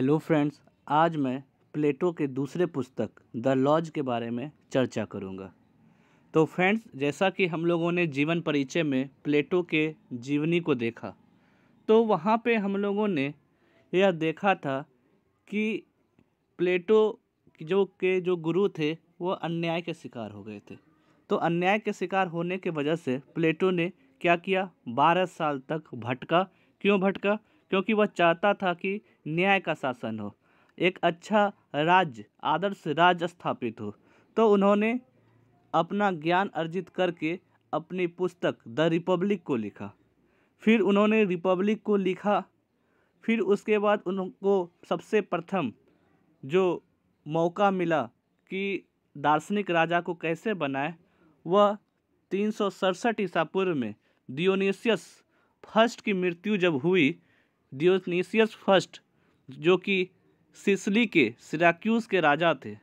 hello friends आज मैं प्लेटो के दूसरे पुस्तक द लॉज के बारे में चर्चा करूंगा तो फ्रेंड्स जैसा कि हम लोगों ने जीवन परिचय में प्लेटो के जीवनी को देखा तो वहाँ पे हम लोगों ने यह देखा था कि प्लेटो जो के जो गुरु थे वो अन्याय के शिकार हो गए थे तो अन्याय के शिकार होने के वजह से प्लेटो ने क्या किया बारह साल तक भटका क्यों भटका क्योंकि वह चाहता था कि न्याय का शासन हो एक अच्छा राज्य आदर्श राज्य स्थापित हो तो उन्होंने अपना ज्ञान अर्जित करके अपनी पुस्तक द रिपब्लिक को लिखा फिर उन्होंने रिपब्लिक को लिखा फिर उसके बाद उनको सबसे प्रथम जो मौका मिला कि दार्शनिक राजा को कैसे बनाए वह तीन सौ सड़सठ ईसा पूर्व में डियोनीसियस फर्स्ट की मृत्यु जब हुई डियोनीसियस फर्स्ट जो कि सिसली के सिराक्यूज के राजा थे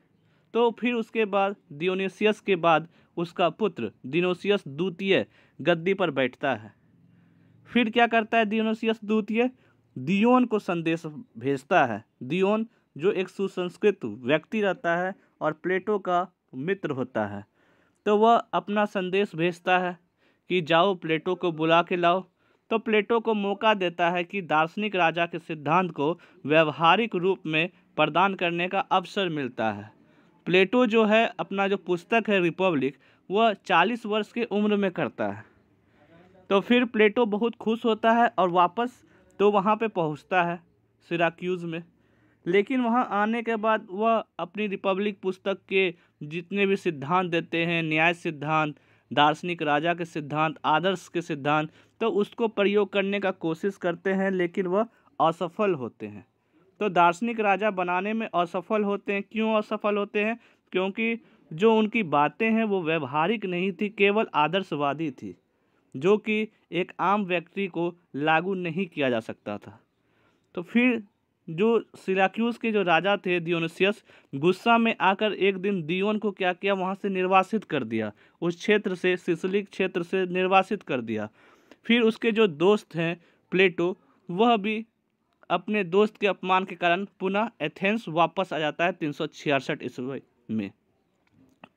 तो फिर उसके बाद दियोनीसियस के बाद उसका पुत्र दिनोसियस द्वितीय गद्दी पर बैठता है फिर क्या करता है दियोनोसियस द्वितीय दियोन को संदेश भेजता है दियोन जो एक सुसंस्कृत व्यक्ति रहता है और प्लेटो का मित्र होता है तो वह अपना संदेश भेजता है कि जाओ प्लेटो को बुला के लाओ तो प्लेटो को मौका देता है कि दार्शनिक राजा के सिद्धांत को व्यवहारिक रूप में प्रदान करने का अवसर मिलता है प्लेटो जो है अपना जो पुस्तक है रिपब्लिक वह चालीस वर्ष की उम्र में करता है तो फिर प्लेटो बहुत खुश होता है और वापस तो वहाँ पे पहुँचता है सिराक्यूज़ में लेकिन वहाँ आने के बाद वह अपनी रिपब्लिक पुस्तक के जितने भी सिद्धांत देते हैं न्याय सिद्धांत दार्शनिक राजा के सिद्धांत आदर्श के सिद्धांत तो उसको प्रयोग करने का कोशिश करते हैं लेकिन वह असफल होते हैं तो दार्शनिक राजा बनाने में असफल होते हैं क्यों असफल होते हैं क्योंकि जो उनकी बातें हैं वो व्यवहारिक नहीं थी केवल आदर्शवादी थी जो कि एक आम व्यक्ति को लागू नहीं किया जा सकता था तो फिर जो सिलाक्यूस के जो राजा थे दियोनसियस गुस्सा में आकर एक दिन दियोन को क्या किया वहाँ से निर्वासित कर दिया उस क्षेत्र से सिसली क्षेत्र से निर्वासित कर दिया फिर उसके जो दोस्त हैं प्लेटो वह भी अपने दोस्त के अपमान के कारण पुनः एथेंस वापस आ जाता है तीन सौ छियासठ ईस्वी में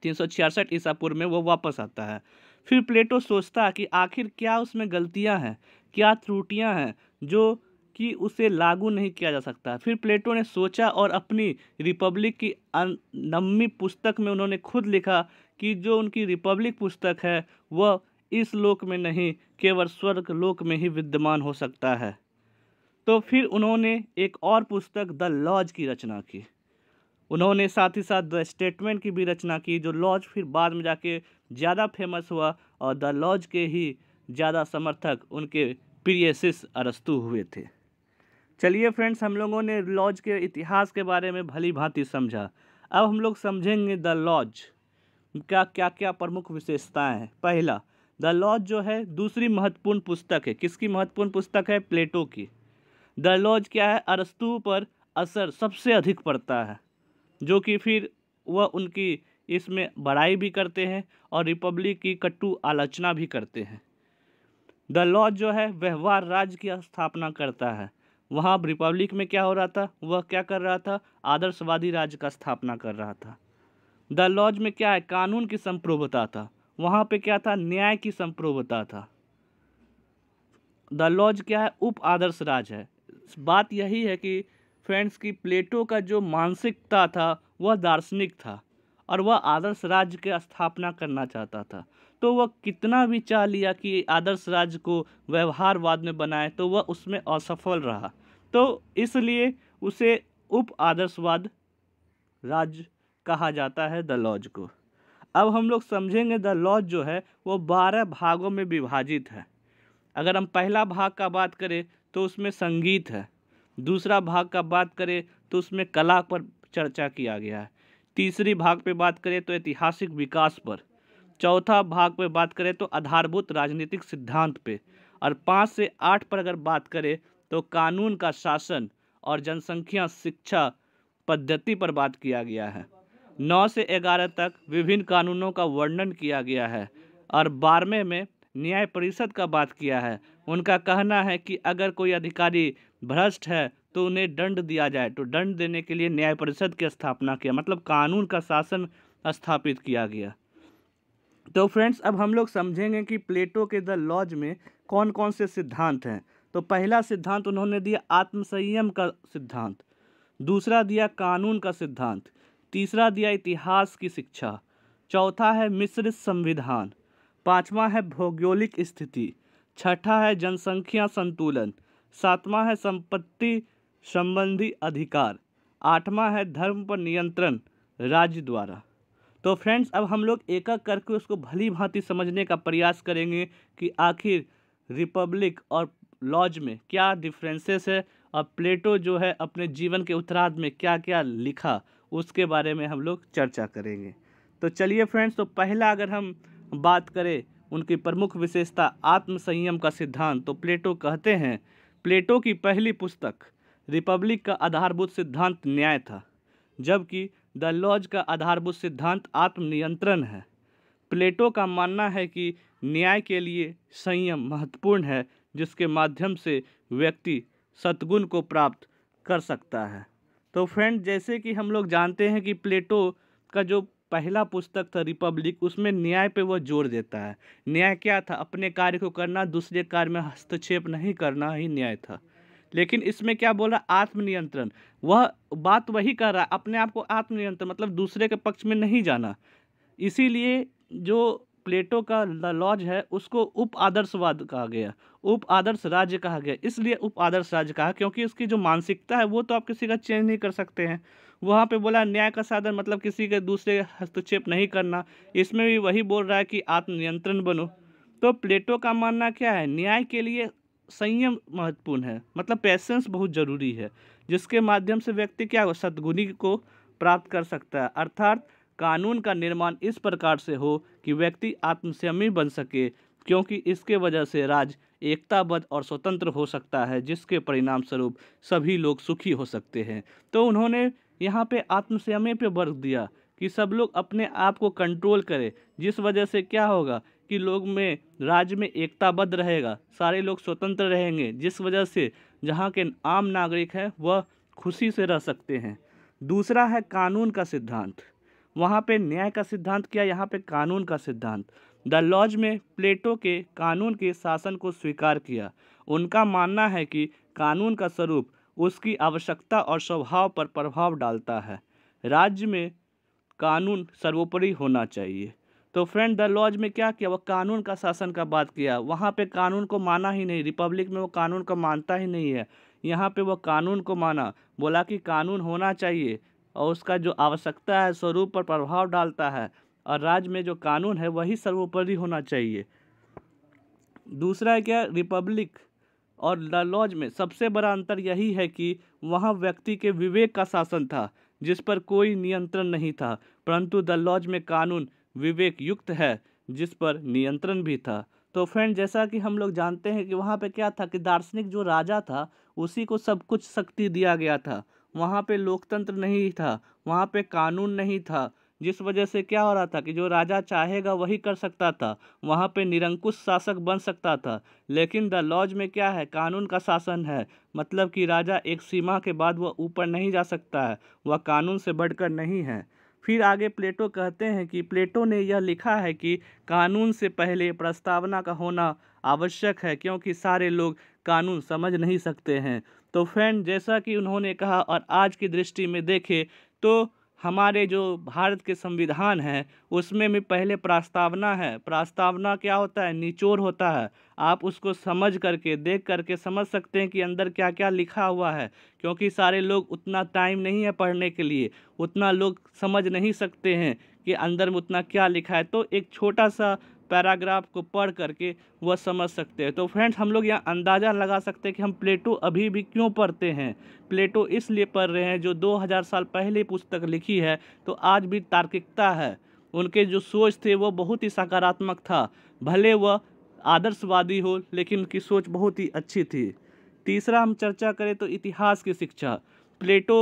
तीन सौ छियासठ ईसा पूर्व में वो वापस आता है फिर प्लेटो सोचता है कि आखिर क्या उसमें गलतियां हैं क्या त्रुटियां हैं जो कि उसे लागू नहीं किया जा सकता फिर प्लेटो ने सोचा और अपनी रिपब्लिक की नम्मी पुस्तक में उन्होंने खुद लिखा कि जो उनकी रिपब्लिक पुस्तक है वह इस लोक में नहीं केवल स्वर्ग लोक में ही विद्यमान हो सकता है तो फिर उन्होंने एक और पुस्तक द लॉज की रचना की उन्होंने साथ ही साथ द स्टेटमेंट की भी रचना की जो लॉज फिर बाद में जाके ज़्यादा फेमस हुआ और द लॉज के ही ज़्यादा समर्थक उनके प्रियसिस अरस्तु हुए थे चलिए फ्रेंड्स हम लोगों ने लॉज के इतिहास के बारे में भली भांति समझा अब हम लोग समझेंगे द लॉज का क्या क्या प्रमुख विशेषताएं हैं पहला द लॉज जो है दूसरी महत्वपूर्ण पुस्तक है किसकी महत्वपूर्ण पुस्तक है प्लेटो की द लॉज क्या है अरस्तु पर असर सबसे अधिक पड़ता है जो कि फिर वह उनकी इसमें बड़ाई भी करते हैं और रिपब्लिक की कट्टु आलोचना भी करते हैं द लॉज जो है व्यवहार राज्य की स्थापना करता है वहाँ अब रिपब्लिक में क्या हो रहा था वह क्या कर रहा था आदर्शवादी राज्य का स्थापना कर रहा था द लॉज में क्या है कानून की संप्रभुता था वहाँ पे क्या था न्याय की संप्रभुता था द लॉज क्या है उप आदर्श राज है बात यही है कि फ्रेंड्स की प्लेटो का जो मानसिकता था वह दार्शनिक था और वह आदर्श राज्य की स्थापना करना चाहता था तो वह कितना भी चाह लिया कि आदर्श राज्य को व्यवहारवाद में बनाए तो वह उसमें असफल रहा तो इसलिए उसे उप आदर्शवाद राज्य कहा जाता है द लॉज को अब हम लोग समझेंगे द लॉज जो है वो बारह भागों में विभाजित है अगर हम पहला भाग का बात करें तो उसमें संगीत है दूसरा भाग का बात करें तो उसमें कला पर चर्चा किया गया है तीसरी भाग पे बात करें तो ऐतिहासिक विकास पर चौथा भाग पे बात करें तो आधारभूत राजनीतिक सिद्धांत पे और पाँच से आठ पर अगर बात करें तो कानून का शासन और जनसंख्या शिक्षा पद्धति पर बात किया गया है नौ से ग्यारह तक विभिन्न कानूनों का वर्णन किया गया है और बारहवें में न्याय परिषद का बात किया है उनका कहना है कि अगर कोई अधिकारी भ्रष्ट है तो उन्हें दंड दिया जाए तो दंड देने के लिए न्याय परिषद की स्थापना किया मतलब कानून का शासन स्थापित किया गया तो फ्रेंड्स अब हम लोग समझेंगे कि प्लेटो के द लॉज में कौन कौन से सिद्धांत हैं तो पहला सिद्धांत उन्होंने दिया आत्मसंयम का सिद्धांत दूसरा दिया कानून का सिद्धांत तीसरा दिया इतिहास की शिक्षा चौथा है मिश्र संविधान पाँचवा है भौगोलिक स्थिति छठा है जनसंख्या संतुलन सातवां है संपत्ति संबंधी अधिकार आठवां है धर्म पर नियंत्रण राज्य द्वारा तो फ्रेंड्स अब हम लोग एक एक करके उसको भली भांति समझने का प्रयास करेंगे कि आखिर रिपब्लिक और लॉज में क्या डिफ्रेंसेस है और प्लेटो जो है अपने जीवन के उत्तरार्ध में क्या क्या लिखा उसके बारे में हम लोग चर्चा करेंगे तो चलिए फ्रेंड्स तो पहला अगर हम बात करें उनकी प्रमुख विशेषता आत्मसंयम का सिद्धांत तो प्लेटो कहते हैं प्लेटो की पहली पुस्तक रिपब्लिक का आधारभूत सिद्धांत न्याय था जबकि द लॉज का आधारभूत सिद्धांत आत्मनियंत्रण है प्लेटो का मानना है कि न्याय के लिए संयम महत्वपूर्ण है जिसके माध्यम से व्यक्ति सतगुण को प्राप्त कर सकता है तो फ्रेंड जैसे कि हम लोग जानते हैं कि प्लेटो का जो पहला पुस्तक था रिपब्लिक उसमें न्याय पे वह जोर देता है न्याय क्या था अपने कार्य को करना दूसरे कार्य में हस्तक्षेप नहीं करना ही न्याय था लेकिन इसमें क्या बोल रहा है आत्मनियंत्रण वह बात वही कर रहा है अपने आप को आत्मनियंत्रण मतलब दूसरे के पक्ष में नहीं जाना इसीलिए जो प्लेटो का लॉज है उसको उप आदर्शवाद कहा गया उप आदर्श राज्य कहा गया इसलिए उप आदर्श राज्य कहा क्योंकि उसकी जो मानसिकता है वो तो आप किसी का चेंज नहीं कर सकते हैं वहाँ पे बोला न्याय का साधन मतलब किसी के दूसरे हस्तक्षेप नहीं करना इसमें भी वही बोल रहा है कि आत्मनियंत्रण बनो तो प्लेटो का मानना क्या है न्याय के लिए संयम महत्वपूर्ण है मतलब पैसेंस बहुत ज़रूरी है जिसके माध्यम से व्यक्ति क्या सदगुनी को प्राप्त कर सकता है अर्थात कानून का निर्माण इस प्रकार से हो कि व्यक्ति आत्मसंयमी बन सके क्योंकि इसके वजह से राज्य एकताबद्ध और स्वतंत्र हो सकता है जिसके परिणाम स्वरूप सभी लोग सुखी हो सकते हैं तो उन्होंने यहाँ पे आत्मसंयमी पे वर्क दिया कि सब लोग अपने आप को कंट्रोल करें जिस वजह से क्या होगा कि लोग में राज्य में एकताबद्ध रहेगा सारे लोग स्वतंत्र रहेंगे जिस वजह से जहाँ के आम नागरिक हैं वह खुशी से रह सकते हैं दूसरा है कानून का सिद्धांत वहाँ पे न्याय का सिद्धांत क्या यहाँ पे कानून का सिद्धांत द लॉज में प्लेटो के कानून के शासन को स्वीकार किया उनका मानना है कि कानून का स्वरूप उसकी आवश्यकता और स्वभाव पर प्रभाव डालता है राज्य में कानून सर्वोपरि होना चाहिए तो फ्रेंड द लॉज में क्या किया वो कानून का शासन का बात किया वहाँ पे कानून को माना ही नहीं रिपब्लिक में वो कानून को मानता ही नहीं है यहाँ पे वो कानून को माना बोला कि कानून होना चाहिए और उसका जो आवश्यकता है स्वरूप पर प्रभाव डालता है और राज्य में जो कानून है वही सर्वोपरि होना चाहिए दूसरा है क्या रिपब्लिक और द लॉज में सबसे बड़ा अंतर यही है कि वहाँ व्यक्ति के विवेक का शासन था जिस पर कोई नियंत्रण नहीं था परंतु द लॉज में कानून विवेक युक्त है जिस पर नियंत्रण भी था तो फ्रेंड जैसा कि हम लोग जानते हैं कि वहाँ पे क्या था कि दार्शनिक जो राजा था उसी को सब कुछ शक्ति दिया गया था वहाँ पे लोकतंत्र नहीं था वहाँ पे कानून नहीं था जिस वजह से क्या हो रहा था कि जो राजा चाहेगा वही कर सकता था वहाँ पे निरंकुश शासक बन सकता था लेकिन द लॉज में क्या है कानून का शासन है मतलब कि राजा एक सीमा के बाद वह ऊपर नहीं जा सकता है वह कानून से बढ़कर नहीं है फिर आगे प्लेटो कहते हैं कि प्लेटो ने यह लिखा है कि कानून से पहले प्रस्तावना का होना आवश्यक है क्योंकि सारे लोग कानून समझ नहीं सकते हैं तो फ्रेंड जैसा कि उन्होंने कहा और आज की दृष्टि में देखें तो हमारे जो भारत के संविधान है उसमें भी पहले प्रास्तावना है प्रास्तावना क्या होता है निचोड़ होता है आप उसको समझ करके देख करके समझ सकते हैं कि अंदर क्या क्या लिखा हुआ है क्योंकि सारे लोग उतना टाइम नहीं है पढ़ने के लिए उतना लोग समझ नहीं सकते हैं कि अंदर में उतना क्या लिखा है तो एक छोटा सा पैराग्राफ को पढ़ करके वह समझ सकते हैं तो फ्रेंड्स हम लोग यहाँ अंदाज़ा लगा सकते हैं कि हम प्लेटो अभी भी क्यों पढ़ते हैं प्लेटो इसलिए पढ़ रहे हैं जो 2000 साल पहले पुस्तक लिखी है तो आज भी तार्किकता है उनके जो सोच थे वो बहुत ही सकारात्मक था भले वह आदर्शवादी हो लेकिन उनकी सोच बहुत ही अच्छी थी तीसरा हम चर्चा करें तो इतिहास की शिक्षा प्लेटो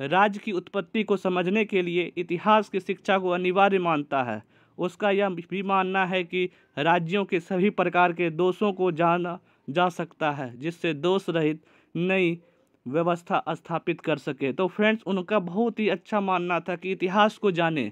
राज्य की उत्पत्ति को समझने के लिए इतिहास की शिक्षा को अनिवार्य मानता है उसका यह भी मानना है कि राज्यों के सभी प्रकार के दोषों को जाना जा सकता है जिससे दोष रहित नई व्यवस्था स्थापित कर सके तो फ्रेंड्स उनका बहुत ही अच्छा मानना था कि इतिहास को जाने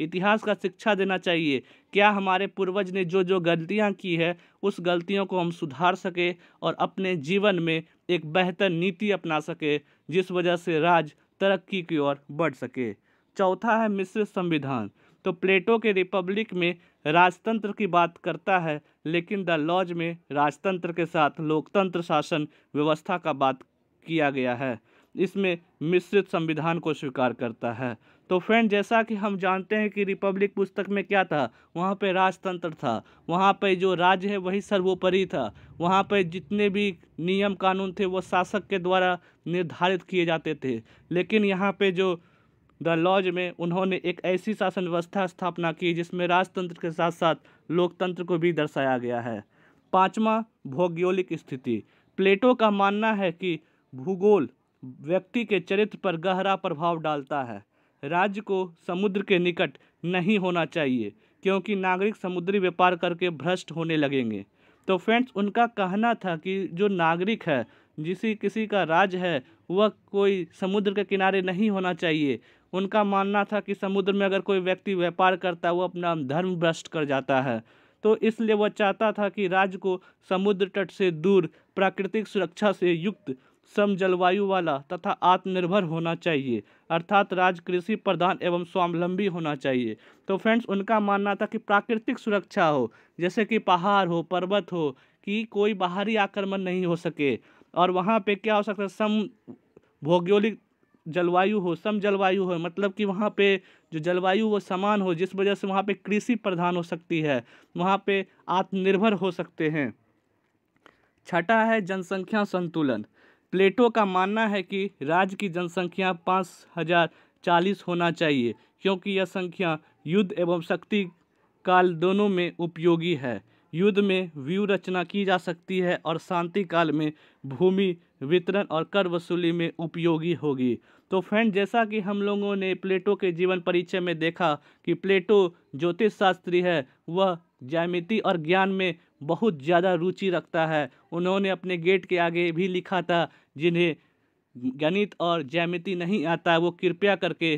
इतिहास का शिक्षा देना चाहिए क्या हमारे पूर्वज ने जो जो गलतियाँ की है उस गलतियों को हम सुधार सके और अपने जीवन में एक बेहतर नीति अपना सके जिस वजह से राज तरक्की की ओर बढ़ सके चौथा है मिश्र संविधान तो प्लेटो के रिपब्लिक में राजतंत्र की बात करता है लेकिन द लॉज में राजतंत्र के साथ लोकतंत्र शासन व्यवस्था का बात किया गया है इसमें मिश्रित संविधान को स्वीकार करता है तो फ्रेंड जैसा कि हम जानते हैं कि रिपब्लिक पुस्तक में क्या था वहाँ पर राजतंत्र था वहाँ पर जो राज्य है वही सर्वोपरि था वहाँ पर जितने भी नियम कानून थे वो शासक के द्वारा निर्धारित किए जाते थे लेकिन यहाँ पे जो द लॉज में उन्होंने एक ऐसी शासन व्यवस्था स्थापना की जिसमें राजतंत्र के साथ साथ लोकतंत्र को भी दर्शाया गया है पाँचवा भौगोलिक स्थिति प्लेटो का मानना है कि भूगोल व्यक्ति के चरित्र पर गहरा प्रभाव डालता है राज्य को समुद्र के निकट नहीं होना चाहिए क्योंकि नागरिक समुद्री व्यापार करके भ्रष्ट होने लगेंगे तो फ्रेंड्स उनका कहना था कि जो नागरिक है जिसी किसी का राज है वह कोई समुद्र के किनारे नहीं होना चाहिए उनका मानना था कि समुद्र में अगर कोई व्यक्ति व्यापार करता है वह अपना धर्म भ्रष्ट कर जाता है तो इसलिए वह चाहता था कि राज्य को समुद्र तट से दूर प्राकृतिक सुरक्षा से युक्त सम जलवायु वाला तथा आत्मनिर्भर होना चाहिए अर्थात राज्य कृषि प्रधान एवं स्वावलंबी होना चाहिए तो फ्रेंड्स उनका मानना था कि प्राकृतिक सुरक्षा हो जैसे कि पहाड़ हो पर्वत हो कि कोई बाहरी आक्रमण नहीं हो सके और वहाँ पे क्या हो सकता है सम भौगोलिक जलवायु हो सम जलवायु हो मतलब कि वहाँ पे जो जलवायु वो समान हो जिस वजह से वहाँ पे कृषि प्रधान हो सकती है वहाँ पे आत्मनिर्भर हो सकते हैं छठा है जनसंख्या संतुलन प्लेटो का मानना है कि राज्य की जनसंख्या पाँच हजार चालीस होना चाहिए क्योंकि यह संख्या युद्ध एवं शक्ति काल दोनों में उपयोगी है युद्ध में व्यू रचना की जा सकती है और शांति काल में भूमि वितरण और कर वसूली में उपयोगी होगी तो फ्रेंड जैसा कि हम लोगों ने प्लेटो के जीवन परिचय में देखा कि प्लेटो ज्योतिष शास्त्री है वह जैमिति और ज्ञान में बहुत ज़्यादा रुचि रखता है उन्होंने अपने गेट के आगे भी लिखा था जिन्हें गणित और जैमिति नहीं आता वो कृपया करके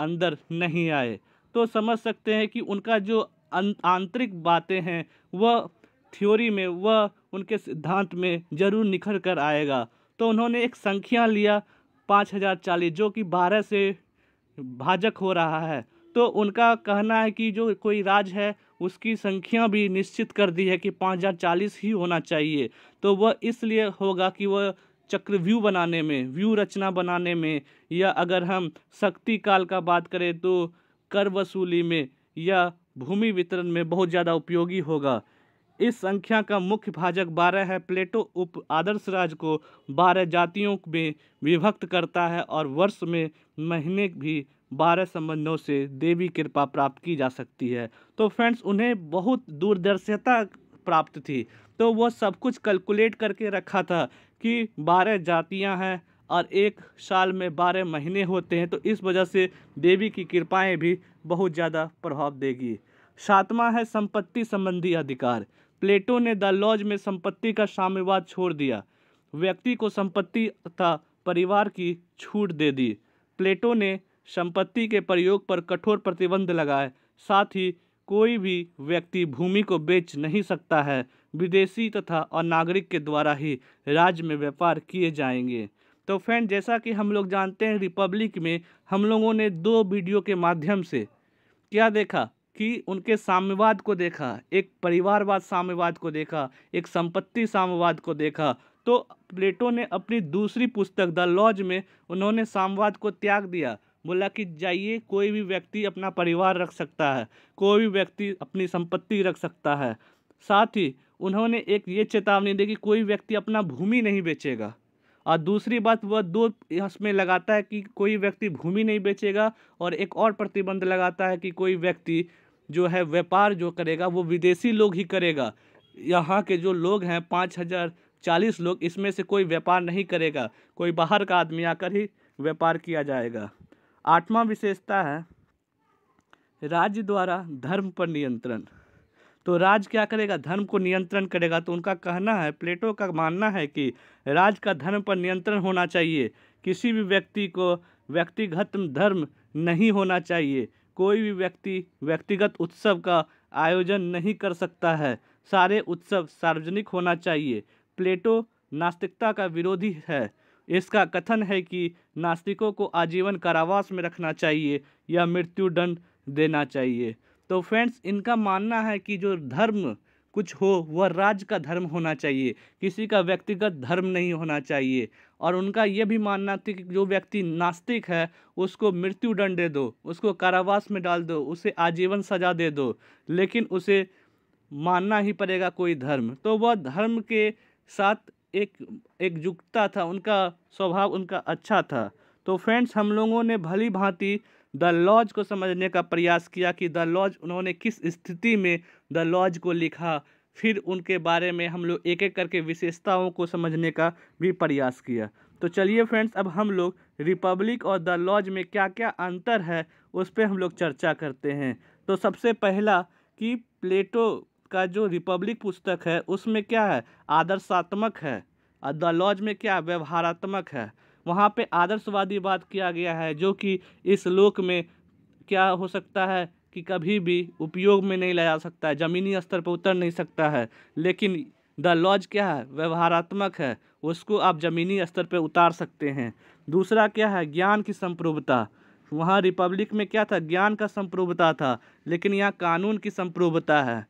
अंदर नहीं आए तो समझ सकते हैं कि उनका जो आंतरिक बातें हैं वह थ्योरी में वह उनके सिद्धांत में जरूर निखर कर आएगा तो उन्होंने एक संख्या लिया पाँच हज़ार चालीस जो कि बारह से भाजक हो रहा है तो उनका कहना है कि जो कोई राज है उसकी संख्या भी निश्चित कर दी है कि पाँच हज़ार चालीस ही होना चाहिए तो वह इसलिए होगा कि वह चक्र बनाने में व्यू रचना बनाने में या अगर हम शक्ति काल का बात करें तो कर वसूली में या भूमि वितरण में बहुत ज़्यादा उपयोगी होगा इस संख्या का मुख्य भाजक बारह है प्लेटो उप आदर्श राज को बारह जातियों में विभक्त करता है और वर्ष में महीने भी बारह संबंधों से देवी कृपा प्राप्त की जा सकती है तो फ्रेंड्स उन्हें बहुत दूरदर्शिता प्राप्त थी तो वो सब कुछ कैलकुलेट करके रखा था कि बारह जातियां हैं और एक साल में बारह महीने होते हैं तो इस वजह से देवी की कृपाएँ भी बहुत ज़्यादा प्रभाव देगी सातवां है संपत्ति संबंधी अधिकार प्लेटो ने द लॉज में संपत्ति का साम्यवाद छोड़ दिया व्यक्ति को संपत्ति तथा परिवार की छूट दे दी प्लेटो ने संपत्ति के प्रयोग पर कठोर प्रतिबंध लगाए साथ ही कोई भी व्यक्ति भूमि को बेच नहीं सकता है विदेशी तथा और नागरिक के द्वारा ही राज्य में व्यापार किए जाएंगे तो फ्रेंड जैसा कि हम लोग जानते हैं रिपब्लिक में हम लोगों ने दो वीडियो के माध्यम से क्या देखा कि उनके साम्यवाद को देखा एक परिवारवाद साम्यवाद को देखा एक संपत्ति साम्यवाद को देखा तो प्लेटो ने अपनी दूसरी पुस्तक द लॉज में उन्होंने साम्यवाद को त्याग दिया बोला कि जाइए कोई भी व्यक्ति अपना परिवार रख सकता है कोई भी व्यक्ति अपनी संपत्ति रख सकता है साथ ही उन्होंने एक ये चेतावनी दी कि कोई व्यक्ति अपना भूमि नहीं बेचेगा और दूसरी बात वह दो इसमें लगाता है कि कोई व्यक्ति भूमि नहीं बेचेगा और एक और प्रतिबंध लगाता है कि कोई व्यक्ति जो है व्यापार जो करेगा वो विदेशी लोग ही करेगा यहाँ के जो लोग हैं पाँच हज़ार चालीस लोग इसमें से कोई व्यापार नहीं करेगा कोई बाहर का आदमी आकर ही व्यापार किया जाएगा आठवां विशेषता है राज्य द्वारा धर्म पर नियंत्रण तो राज क्या करेगा धर्म को नियंत्रण करेगा तो उनका कहना है प्लेटो का मानना है कि राज का धर्म पर नियंत्रण होना चाहिए किसी भी व्यक्ति को व्यक्तिगत धर्म नहीं होना चाहिए कोई भी व्यक्ति व्यक्तिगत उत्सव का आयोजन नहीं कर सकता है सारे उत्सव सार्वजनिक होना चाहिए प्लेटो नास्तिकता का विरोधी है इसका कथन है कि नास्तिकों को आजीवन कारावास में रखना चाहिए या मृत्युदंड देना चाहिए तो फ्रेंड्स इनका मानना है कि जो धर्म कुछ हो वह राज्य का धर्म होना चाहिए किसी का व्यक्तिगत धर्म नहीं होना चाहिए और उनका यह भी मानना था कि जो व्यक्ति नास्तिक है उसको मृत्यु दंड दे दो उसको कारावास में डाल दो उसे आजीवन सजा दे दो लेकिन उसे मानना ही पड़ेगा कोई धर्म तो वह धर्म के साथ एक एकजुटता था उनका स्वभाव उनका अच्छा था तो फ्रेंड्स हम लोगों ने भली भांति द लॉज को समझने का प्रयास किया कि द लॉज उन्होंने किस स्थिति में द लॉज को लिखा फिर उनके बारे में हम लोग एक एक करके विशेषताओं को समझने का भी प्रयास किया तो चलिए फ्रेंड्स अब हम लोग रिपब्लिक और द लॉज में क्या क्या अंतर है उस पर हम लोग चर्चा करते हैं तो सबसे पहला कि प्लेटो का जो रिपब्लिक पुस्तक है उसमें क्या है आदर्शात्मक है और द लॉज में क्या व्यवहारात्मक है वहाँ पे आदर्शवादी बात किया गया है जो कि इस लोक में क्या हो सकता है कि कभी भी उपयोग में नहीं लाया सकता है ज़मीनी स्तर पर उतर नहीं सकता है लेकिन द लॉज क्या है व्यवहारात्मक है उसको आप ज़मीनी स्तर पर उतार सकते हैं दूसरा क्या है ज्ञान की संप्रभुता वहाँ रिपब्लिक में क्या था ज्ञान का संप्रभुता था लेकिन यहाँ कानून की संप्रभुता है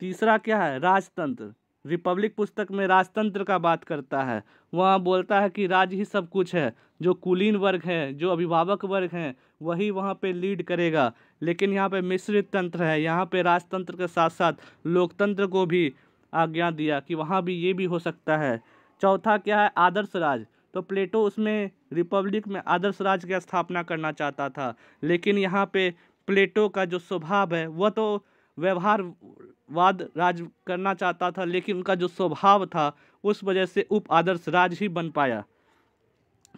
तीसरा क्या है राजतंत्र रिपब्लिक पुस्तक में राजतंत्र का बात करता है वहाँ बोलता है कि राज ही सब कुछ है जो कुलीन वर्ग है जो अभिभावक वर्ग हैं वही वहाँ पे लीड करेगा लेकिन यहाँ पे मिश्रित तंत्र है यहाँ पे राजतंत्र के साथ साथ लोकतंत्र को भी आज्ञा दिया कि वहाँ भी ये भी हो सकता है चौथा क्या है आदर्श राज तो प्लेटो उसमें रिपब्लिक में आदर्श राज की स्थापना करना चाहता था लेकिन यहाँ पर प्लेटो का जो स्वभाव है वह तो व्यवहारवाद राज करना चाहता था लेकिन उनका जो स्वभाव था उस वजह से उप आदर्श राज ही बन पाया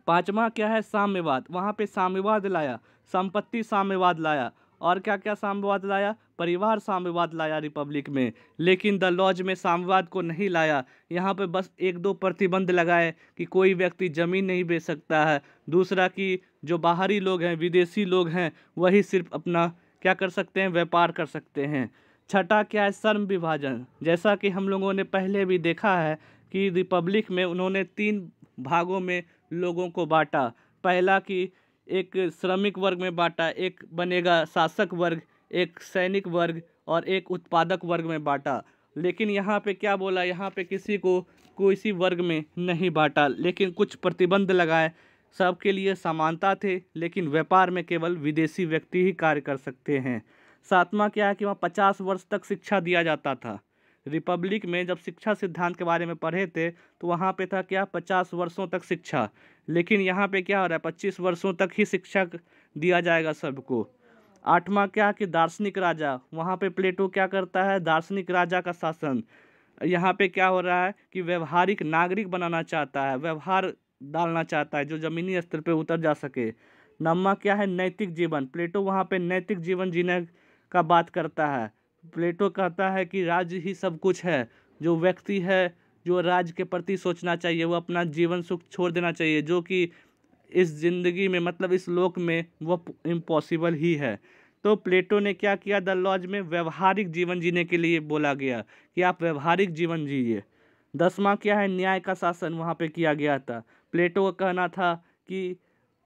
पाँचवा क्या है साम्यवाद वहाँ पे साम्यवाद लाया संपत्ति साम्यवाद लाया और क्या क्या साम्यवाद लाया परिवार साम्यवाद लाया रिपब्लिक में लेकिन द लॉज में साम्यवाद को नहीं लाया यहाँ पे बस एक दो प्रतिबंध लगाए कि कोई व्यक्ति ज़मीन नहीं बेच सकता है दूसरा कि जो बाहरी लोग हैं विदेशी लोग हैं वही सिर्फ अपना क्या कर सकते हैं व्यापार कर सकते हैं छठा क्या है श्रम विभाजन जैसा कि हम लोगों ने पहले भी देखा है कि रिपब्लिक में उन्होंने तीन भागों में लोगों को बांटा पहला कि एक श्रमिक वर्ग में बांटा एक बनेगा शासक वर्ग एक सैनिक वर्ग और एक उत्पादक वर्ग में बांटा लेकिन यहाँ पे क्या बोला यहाँ पे किसी को किसी वर्ग में नहीं बांटा लेकिन कुछ प्रतिबंध लगाए सबके लिए समानता थे लेकिन व्यापार में केवल विदेशी व्यक्ति ही कार्य कर सकते हैं सातवां क्या है कि वहाँ पचास वर्ष तक शिक्षा दिया जाता था रिपब्लिक में जब शिक्षा सिद्धांत के बारे में पढ़े थे तो वहाँ पे था क्या पचास वर्षों तक शिक्षा लेकिन यहाँ पे क्या हो रहा है पच्चीस वर्षों तक ही शिक्षा दिया जाएगा सबको आठवां क्या कि दार्शनिक राजा वहाँ पे प्लेटो क्या करता है दार्शनिक राजा का शासन यहाँ पे क्या हो रहा है कि व्यवहारिक नागरिक बनाना चाहता है व्यवहार डालना चाहता है जो ज़मीनी स्तर पर उतर जा सके नम्मा क्या है नैतिक जीवन प्लेटो वहाँ पर नैतिक जीवन जीने का बात करता है प्लेटो कहता है कि राज्य ही सब कुछ है जो व्यक्ति है जो राज्य के प्रति सोचना चाहिए वो अपना जीवन सुख छोड़ देना चाहिए जो कि इस जिंदगी में मतलब इस लोक में वह इम्पॉसिबल ही है तो प्लेटो ने क्या किया द लॉज में व्यवहारिक जीवन जीने के लिए बोला गया कि आप व्यवहारिक जीवन जीए दसवां क्या है न्याय का शासन वहाँ पे किया गया था प्लेटो का कहना था कि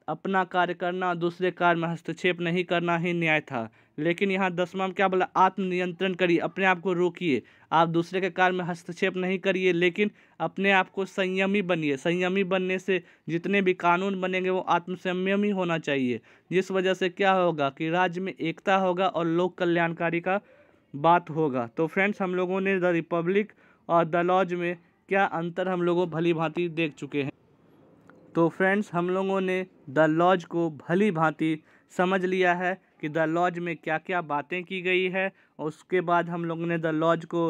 अपना कार्य करना दूसरे कार्य में हस्तक्षेप नहीं करना ही न्याय था लेकिन यहाँ दसवा में क्या बोला आत्मनियंत्रण करिए अपने आप को रोकिए आप दूसरे के कार्य में हस्तक्षेप नहीं करिए लेकिन अपने आप को संयमी बनिए संयमी बनने से जितने भी कानून बनेंगे वो आत्मसंयमी होना चाहिए जिस वजह से क्या होगा कि राज्य में एकता होगा और लोक कल्याणकारी का बात होगा तो फ्रेंड्स हम लोगों ने द रिपब्लिक और द लॉज में क्या अंतर हम लोगों भली भांति देख चुके हैं तो फ्रेंड्स हम लोगों ने द लॉज को भली भांति समझ लिया है कि द लॉज में क्या क्या बातें की गई है और उसके बाद हम लोगों ने द लॉज को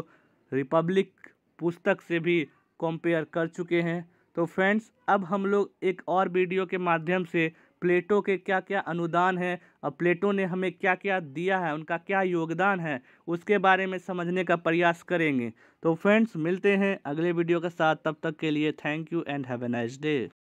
रिपब्लिक पुस्तक से भी कंपेयर कर चुके हैं तो फ्रेंड्स अब हम लोग एक और वीडियो के माध्यम से प्लेटो के क्या क्या अनुदान है और प्लेटो ने हमें क्या क्या दिया है उनका क्या योगदान है उसके बारे में समझने का प्रयास करेंगे तो फ्रेंड्स मिलते हैं अगले वीडियो के साथ तब तक के लिए thank you and have a nice day